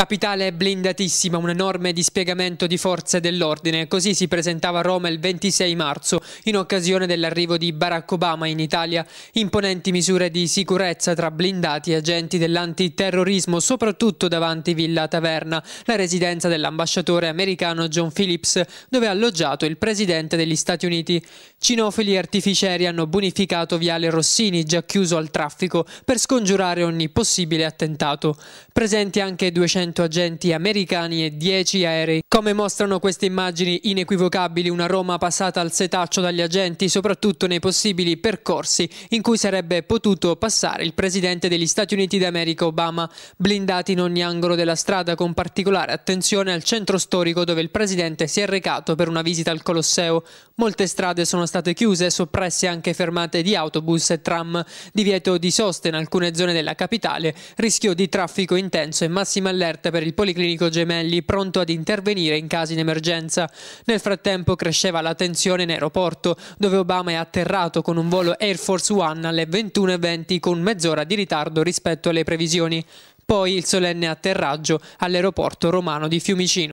Capitale blindatissima, un enorme dispiegamento di forze dell'ordine, così si presentava Roma il 26 marzo in occasione dell'arrivo di Barack Obama in Italia. Imponenti misure di sicurezza tra blindati e agenti dell'antiterrorismo, soprattutto davanti Villa Taverna, la residenza dell'ambasciatore americano John Phillips, dove è alloggiato il presidente degli Stati Uniti. Cinofili e artificieri hanno bonificato Viale Rossini, già chiuso al traffico, per scongiurare ogni possibile attentato. Presenti anche 200 100 agenti americani e 10 aerei. Come mostrano queste immagini inequivocabili, una Roma passata al setaccio dagli agenti, soprattutto nei possibili percorsi in cui sarebbe potuto passare il presidente degli Stati Uniti d'America Obama, blindati in ogni angolo della strada con particolare attenzione al centro storico dove il presidente si è recato per una visita al Colosseo. Molte strade sono state chiuse, soppresse anche fermate di autobus e tram, divieto di sosta in alcune zone della capitale, rischio di traffico intenso e massima allerta aperte per il Policlinico Gemelli, pronto ad intervenire in caso di emergenza. Nel frattempo cresceva la tensione in aeroporto, dove Obama è atterrato con un volo Air Force One alle 21.20 con mezz'ora di ritardo rispetto alle previsioni. Poi il solenne atterraggio all'aeroporto romano di Fiumicino.